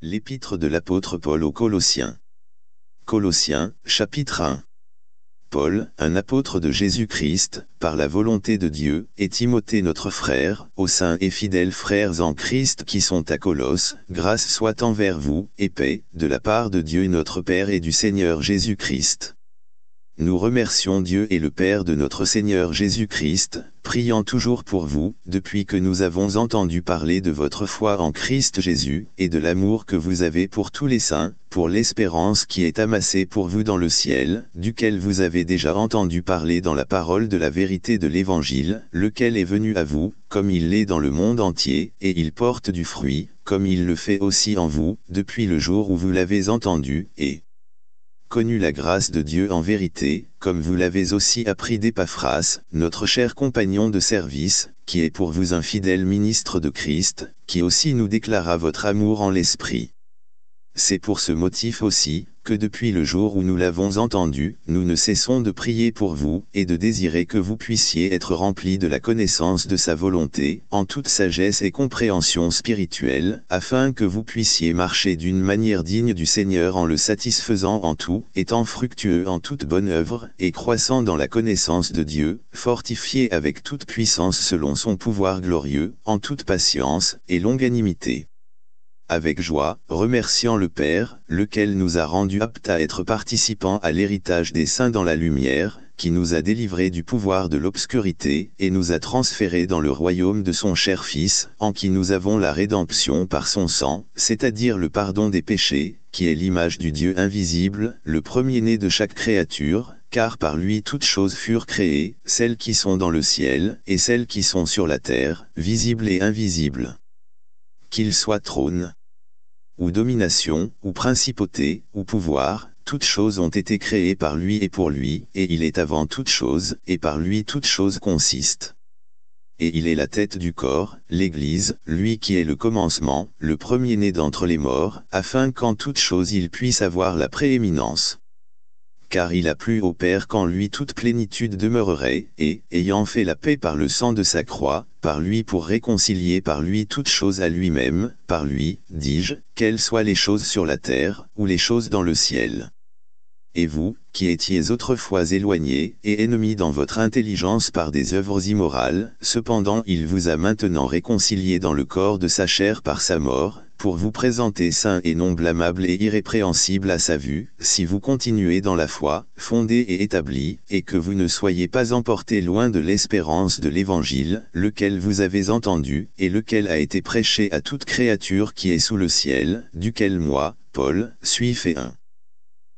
L'épître de l'apôtre Paul aux Colossiens. Colossiens, chapitre 1. Paul, un apôtre de Jésus-Christ, par la volonté de Dieu, et Timothée notre frère, aux saints et fidèles frères en Christ qui sont à Colosse, grâce soit envers vous, et paix, de la part de Dieu notre Père et du Seigneur Jésus-Christ. Nous remercions Dieu et le Père de notre Seigneur Jésus-Christ, priant toujours pour vous, depuis que nous avons entendu parler de votre foi en Christ Jésus, et de l'amour que vous avez pour tous les saints, pour l'espérance qui est amassée pour vous dans le ciel, duquel vous avez déjà entendu parler dans la parole de la vérité de l'Évangile, lequel est venu à vous, comme il l'est dans le monde entier, et il porte du fruit, comme il le fait aussi en vous, depuis le jour où vous l'avez entendu, et connu la grâce de Dieu en vérité, comme vous l'avez aussi appris d'Epaphras, notre cher compagnon de service, qui est pour vous un fidèle ministre de Christ, qui aussi nous déclara votre amour en l'esprit. C'est pour ce motif aussi, que depuis le jour où nous l'avons entendu, nous ne cessons de prier pour vous, et de désirer que vous puissiez être remplis de la connaissance de sa volonté, en toute sagesse et compréhension spirituelle, afin que vous puissiez marcher d'une manière digne du Seigneur en le satisfaisant en tout, étant fructueux en toute bonne œuvre, et croissant dans la connaissance de Dieu, fortifié avec toute puissance selon son pouvoir glorieux, en toute patience, et longanimité avec joie, remerciant le Père, lequel nous a rendus aptes à être participants à l'héritage des saints dans la lumière, qui nous a délivrés du pouvoir de l'obscurité, et nous a transférés dans le royaume de son cher Fils, en qui nous avons la rédemption par son sang, c'est-à-dire le pardon des péchés, qui est l'image du Dieu invisible, le premier-né de chaque créature, car par lui toutes choses furent créées, celles qui sont dans le ciel, et celles qui sont sur la terre, visibles et invisibles. Qu'il soit trône, ou domination, ou principauté, ou pouvoir, toutes choses ont été créées par lui et pour lui, et il est avant toutes choses, et par lui toutes choses consistent. Et il est la tête du corps, l'Église, lui qui est le commencement, le premier-né d'entre les morts, afin qu'en toutes choses il puisse avoir la prééminence car il a plu au Père qu'en lui toute plénitude demeurerait, et, ayant fait la paix par le sang de sa croix, par lui pour réconcilier par lui toutes choses à lui-même, par lui, dis-je, qu'elles soient les choses sur la terre, ou les choses dans le ciel. Et vous, qui étiez autrefois éloignés et ennemis dans votre intelligence par des œuvres immorales, cependant il vous a maintenant réconciliés dans le corps de sa chair par sa mort, pour vous présenter saint et non blâmable et irrépréhensible à sa vue, si vous continuez dans la foi, fondée et établie, et que vous ne soyez pas emporté loin de l'espérance de l'Évangile, lequel vous avez entendu, et lequel a été prêché à toute créature qui est sous le ciel, duquel moi, Paul, suis fait un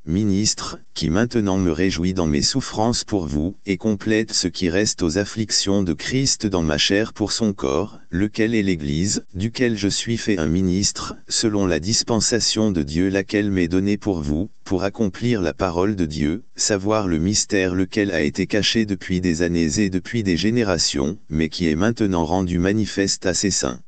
ministre, qui maintenant me réjouit dans mes souffrances pour vous, et complète ce qui reste aux afflictions de Christ dans ma chair pour son corps, lequel est l'Église, duquel je suis fait un ministre, selon la dispensation de Dieu laquelle m'est donnée pour vous, pour accomplir la parole de Dieu, savoir le mystère lequel a été caché depuis des années et depuis des générations, mais qui est maintenant rendu manifeste à ses saints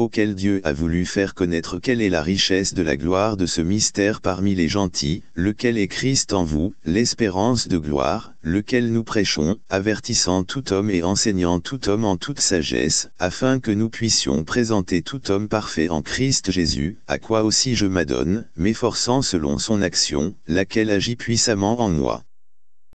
auquel Dieu a voulu faire connaître quelle est la richesse de la gloire de ce mystère parmi les gentils, lequel est Christ en vous, l'espérance de gloire, lequel nous prêchons, avertissant tout homme et enseignant tout homme en toute sagesse, afin que nous puissions présenter tout homme parfait en Christ Jésus, à quoi aussi je m'adonne, m'efforçant selon son action, laquelle agit puissamment en moi.